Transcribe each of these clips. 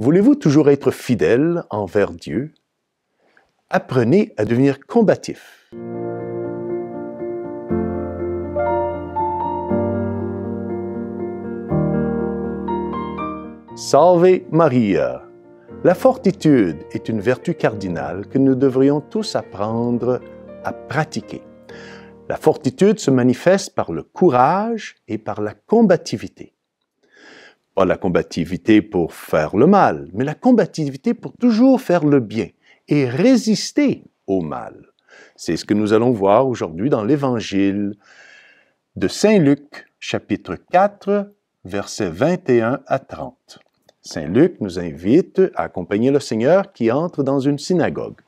Voulez-vous toujours être fidèle envers Dieu? Apprenez à devenir combatif. Salve Maria! La fortitude est une vertu cardinale que nous devrions tous apprendre à pratiquer. La fortitude se manifeste par le courage et par la combativité la combativité pour faire le mal, mais la combativité pour toujours faire le bien et résister au mal. C'est ce que nous allons voir aujourd'hui dans l'Évangile de Saint Luc, chapitre 4, versets 21 à 30. Saint Luc nous invite à accompagner le Seigneur qui entre dans une synagogue,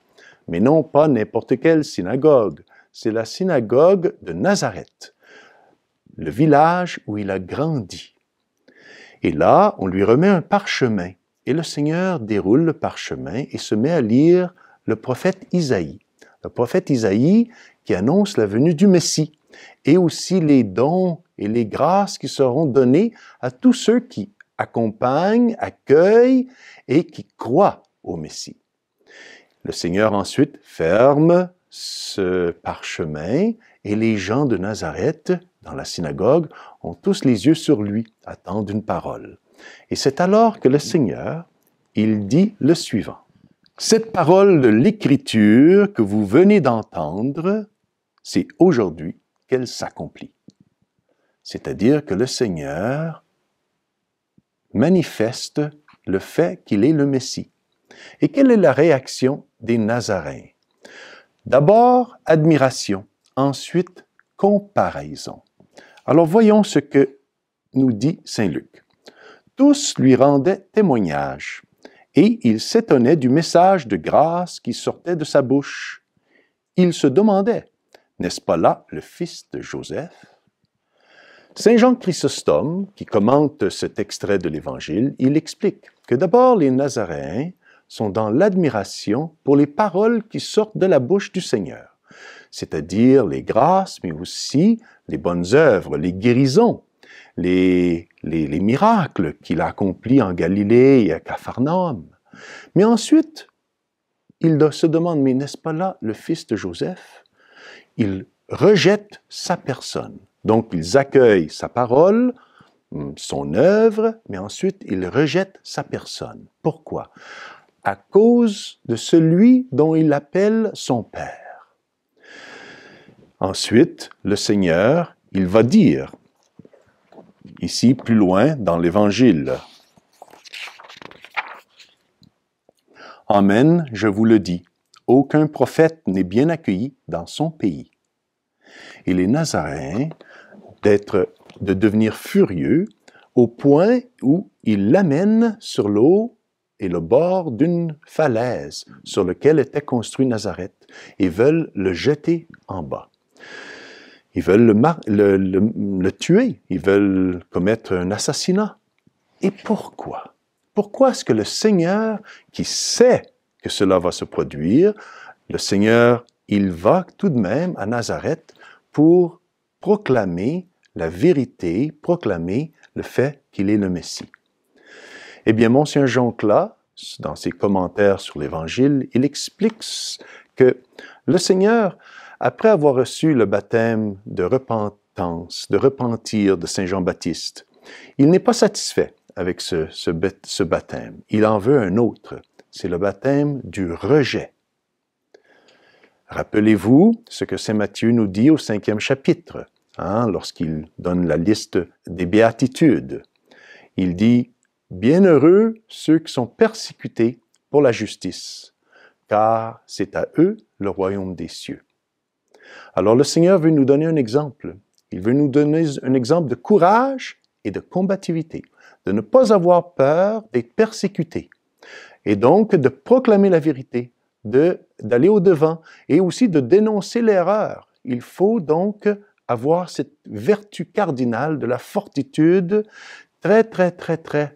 mais non pas n'importe quelle synagogue, c'est la synagogue de Nazareth, le village où il a grandi. Et là, on lui remet un parchemin. Et le Seigneur déroule le parchemin et se met à lire le prophète Isaïe. Le prophète Isaïe qui annonce la venue du Messie et aussi les dons et les grâces qui seront donnés à tous ceux qui accompagnent, accueillent et qui croient au Messie. Le Seigneur ensuite ferme ce parchemin et les gens de Nazareth dans la synagogue ont tous les yeux sur lui, attendent une parole. Et c'est alors que le Seigneur, il dit le suivant. Cette parole de l'Écriture que vous venez d'entendre, c'est aujourd'hui qu'elle s'accomplit. C'est-à-dire que le Seigneur manifeste le fait qu'il est le Messie. Et quelle est la réaction des Nazaréens D'abord, admiration, ensuite, comparaison. Alors voyons ce que nous dit Saint Luc. Tous lui rendaient témoignage, et ils s'étonnaient du message de grâce qui sortait de sa bouche. Il se demandait, n'est-ce pas là le fils de Joseph Saint Jean Chrysostome, qui commente cet extrait de l'Évangile, il explique que d'abord les Nazaréens sont dans l'admiration pour les paroles qui sortent de la bouche du Seigneur c'est-à-dire les grâces, mais aussi les bonnes œuvres, les guérisons, les, miracles qu'il a accomplis en Galilée et à Capharnaüm. Mais ensuite, il se demande, mais n'est-ce pas là le fils de Joseph Il rejette sa personne. Donc, ils accueillent sa parole, hum, son œuvre, mais ensuite ils rejette sa personne. Pourquoi À cause de celui dont il appelle son Père. Ensuite, le Seigneur, il va dire, ici plus loin dans l'Évangile, Amen, je vous le dis, aucun prophète n'est bien accueilli dans son pays. Et les Nazaréens d'être, de devenir furieux au point où ils l'amènent sur l'eau et le bord d'une falaise sur lequel était construit Nazareth et veulent le jeter en bas. Ils veulent le, tuer. Ils veulent commettre un assassinat. Et pourquoi? Pourquoi est-ce que le Seigneur, qui sait que cela va se produire, le Seigneur, il va tout de même à Nazareth pour proclamer la vérité, proclamer le fait qu'il est le Messie. Eh bien, Monsieur Joncla, dans ses commentaires sur l'Évangile, il explique que le Seigneur après avoir reçu le baptême de repentance, de repentir de Saint Jean-Baptiste, il n'est pas satisfait avec ce, baptême. Il en veut un autre. C'est le baptême du rejet. Rappelez-vous ce que Saint Matthieu nous dit au cinquième chapitre, hein, lorsqu'il donne la liste des béatitudes. Il dit, Bienheureux ceux qui sont persécutés pour la justice, car c'est à eux le royaume des cieux. Alors le Seigneur veut nous donner un exemple. Il veut nous donner un exemple de courage et de combativité, de ne pas avoir peur d'être persécuté, et donc de proclamer la vérité, d'aller au-devant et aussi de dénoncer l'erreur. Il faut donc avoir cette vertu cardinale de la fortitude très, très, très, très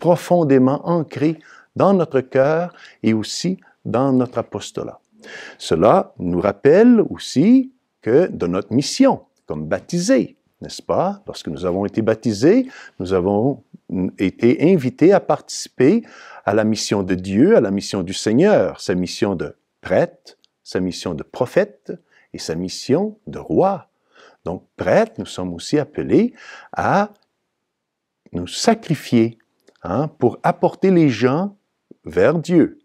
profondément ancrée dans notre cœur et aussi dans notre apostolat. Cela nous rappelle aussi que dans notre mission comme baptisés, n'est-ce pas? Lorsque nous avons été baptisés, nous avons été invités à participer à la mission de Dieu, à la mission du Seigneur, sa mission de prêtre, sa mission de prophète et sa mission de roi. Donc, prêtre, nous sommes aussi appelés à nous sacrifier hein, pour apporter les gens vers Dieu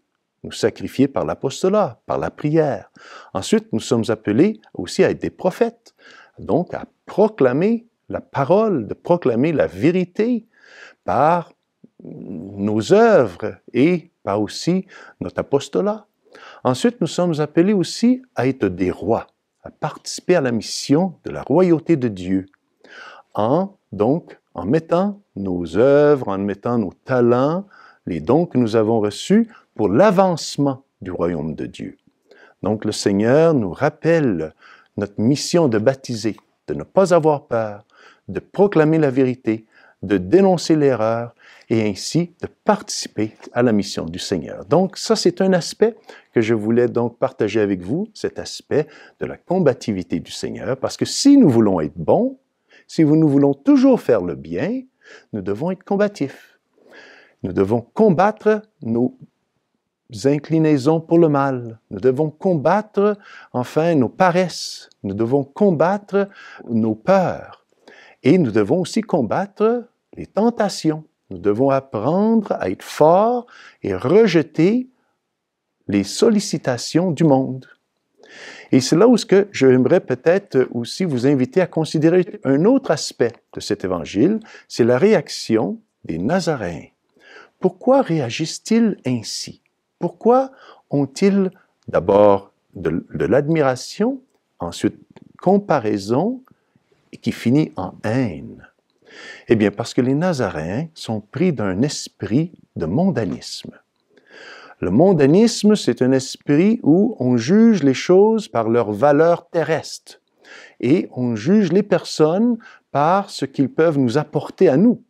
nous sacrifier par l'apostolat, par la prière. Ensuite, nous sommes appelés aussi à être des prophètes, donc à proclamer la parole, de proclamer la vérité par nos œuvres et par aussi notre apostolat. Ensuite, nous sommes appelés aussi à être des rois, à participer à la mission de la royauté de Dieu, en donc en mettant nos œuvres, en mettant nos talents, les dons que nous avons reçus pour l'avancement du royaume de Dieu. Donc le Seigneur nous rappelle notre mission de baptiser, de ne pas avoir peur, de proclamer la vérité, de dénoncer l'erreur et ainsi de participer à la mission du Seigneur. Donc ça, c'est un aspect que je voulais donc partager avec vous, cet aspect de la combativité du Seigneur, parce que si nous voulons être bons, si nous voulons toujours faire le bien, nous devons être combatifs. Nous devons combattre nos inclinaisons pour le mal. Nous devons combattre, enfin, nos paresses. Nous devons combattre nos peurs. Et nous devons aussi combattre les tentations. Nous devons apprendre à être forts et rejeter les sollicitations du monde. Et c'est là où ce que j'aimerais peut-être aussi vous inviter à considérer un autre aspect de cet évangile, c'est la réaction des Nazaréens. Pourquoi réagissent-ils ainsi Pourquoi ont-ils d'abord de, l'admiration, ensuite comparaison, qui finit en haine Eh bien, parce que les Nazaréens sont pris d'un esprit de mondanisme. Le mondanisme, c'est un esprit où on juge les choses par leur valeur terrestre et on juge les personnes par ce qu'ils peuvent nous apporter à nous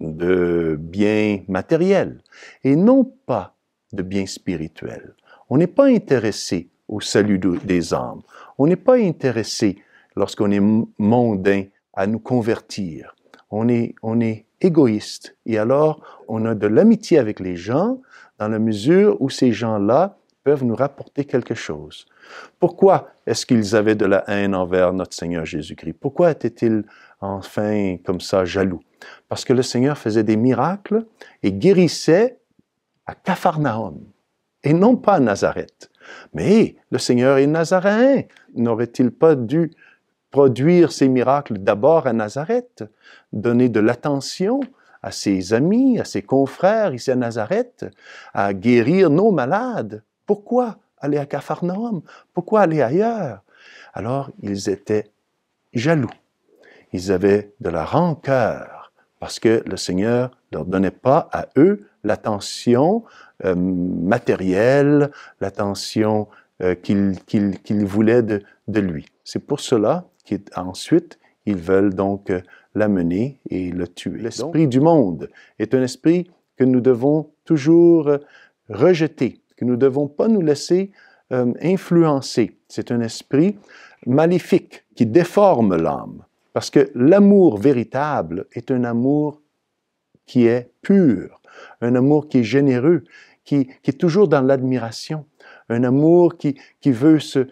de biens matériels et non pas de biens spirituels. On n'est pas intéressé au salut des âmes. On n'est pas intéressé, lorsqu'on est mondain, à nous convertir. On est, on est égoïste. Et alors, on a de l'amitié avec les gens dans la mesure où ces gens-là peuvent nous rapporter quelque chose. Pourquoi est-ce qu'ils avaient de la haine envers notre Seigneur Jésus-Christ? Pourquoi étaient-ils enfin comme ça jaloux? parce que le Seigneur faisait des miracles et guérissait à Capharnaüm et non pas à Nazareth. Mais le Seigneur est nazaréen. N'aurait-il pas dû produire ses miracles d'abord à Nazareth, donner de l'attention à ses amis, à ses confrères ici à Nazareth, à guérir nos malades Pourquoi aller à Capharnaüm Pourquoi aller ailleurs Alors ils étaient jaloux. Ils avaient de la rancœur parce que le Seigneur ne leur donnait pas à eux l'attention euh, matérielle, l'attention euh, qu'ils qu'il voulait de, lui. C'est pour cela qu'ensuite, ils veulent donc euh, l'amener et le tuer. L'esprit du monde est un esprit que nous devons toujours rejeter, que nous ne devons pas nous laisser influencer. C'est un esprit maléfique qui déforme l'âme parce que l'amour véritable est un amour qui est pur, un amour qui est généreux, qui, est toujours dans l'admiration, un amour qui, veut se,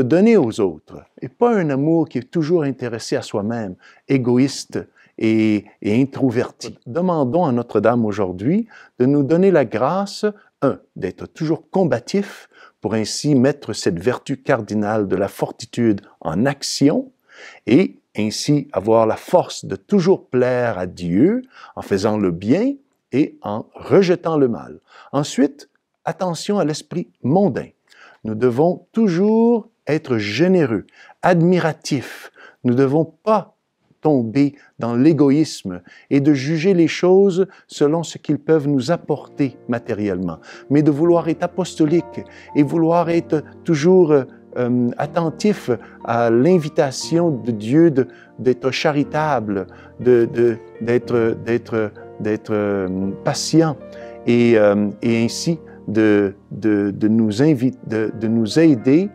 donner aux autres, et pas un amour qui est toujours intéressé à soi-même, égoïste et, et introverti. Demandons à Notre-Dame aujourd'hui de nous donner la grâce, un, d'être toujours combatif pour ainsi mettre cette vertu cardinale de la fortitude en action, et ainsi avoir la force de toujours plaire à Dieu en faisant le bien et en rejetant le mal. Ensuite, attention à l'esprit mondain. Nous devons toujours être généreux, admiratifs. Nous ne devons pas tomber dans l'égoïsme et de juger les choses selon ce qu'ils peuvent nous apporter matériellement, mais de vouloir être apostolique et vouloir être toujours euh, euh, attentif à l'invitation de Dieu d'être charitable, d'être euh, patient et, euh, ainsi de, nous aider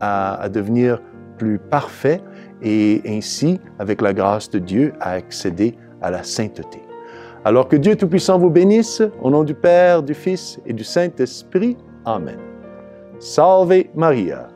à, à devenir plus parfaits et ainsi, avec la grâce de Dieu, à accéder à la sainteté. Alors que Dieu Tout-Puissant vous bénisse, au nom du Père, du Fils et du Saint-Esprit. Amen. Salve Maria!